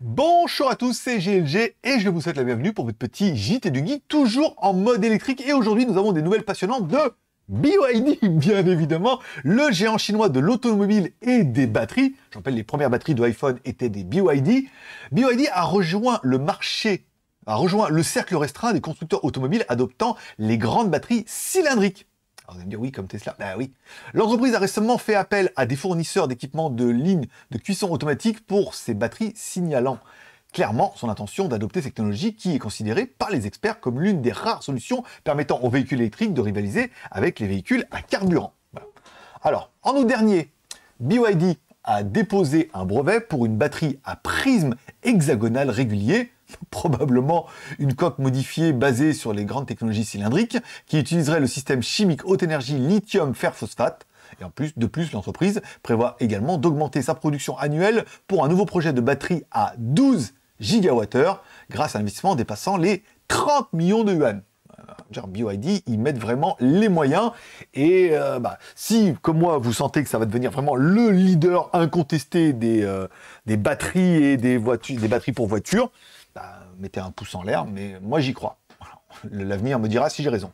Bonjour à tous, c'est GLG et je vous souhaite la bienvenue pour votre petit JT du Guide, toujours en mode électrique. Et aujourd'hui, nous avons des nouvelles passionnantes de BYD, bien évidemment, le géant chinois de l'automobile et des batteries. J'appelle les premières batteries de iPhone étaient des BYD. BYD a rejoint le marché, a rejoint le cercle restreint des constructeurs automobiles adoptant les grandes batteries cylindriques vous allez me dire oui, comme Tesla. Ben oui. L'entreprise a récemment fait appel à des fournisseurs d'équipements de lignes de cuisson automatique pour ses batteries, signalant clairement son intention d'adopter cette technologie qui est considérée par les experts comme l'une des rares solutions permettant aux véhicules électriques de rivaliser avec les véhicules à carburant. Alors, en août dernier, BYD a déposé un brevet pour une batterie à prisme hexagonal régulier, probablement une coque modifiée basée sur les grandes technologies cylindriques qui utiliserait le système chimique haute énergie lithium-fer phosphate. Et en plus, de plus, l'entreprise prévoit également d'augmenter sa production annuelle pour un nouveau projet de batterie à 12 gigawattheures grâce à un investissement dépassant les 30 millions de yuan. Genre BioID, ils mettent vraiment les moyens. Et euh, bah, si, comme moi, vous sentez que ça va devenir vraiment le leader incontesté des, euh, des batteries et des voitures, des batteries pour voitures, bah, mettez un pouce en l'air, mais moi j'y crois. L'avenir me dira si j'ai raison.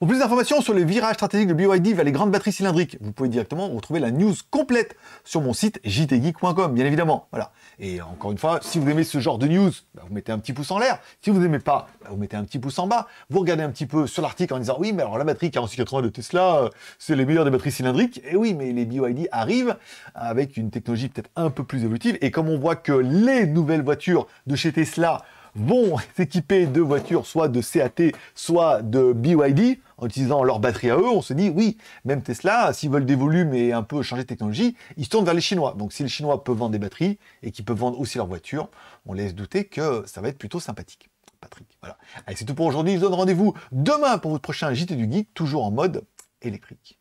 Pour plus d'informations sur les virages stratégiques de BYD vers les grandes batteries cylindriques, vous pouvez directement retrouver la news complète sur mon site jtgeek.com, bien évidemment. Voilà. Et encore une fois, si vous aimez ce genre de news, bah, vous mettez un petit pouce en l'air. Si vous n'aimez pas, bah, vous mettez un petit pouce en bas. Vous regardez un petit peu sur l'article en disant oui, mais alors la batterie 4680 de Tesla, euh, c'est les meilleures des batteries cylindriques. Et oui, mais les BYD arrivent avec une technologie peut-être un peu plus évolutive. Et comme on voit que les nouvelles voitures de chez Tesla vont s'équiper de voitures soit de CAT, soit de BYD, en utilisant leur batterie à eux, on se dit oui, même Tesla, s'ils veulent des volumes et un peu changer de technologie, ils se tournent vers les Chinois. Donc si les Chinois peuvent vendre des batteries et qu'ils peuvent vendre aussi leurs voitures, on laisse douter que ça va être plutôt sympathique. Patrick, voilà. Allez, c'est tout pour aujourd'hui. Je vous donne rendez-vous demain pour votre prochain JT du Geek, toujours en mode électrique.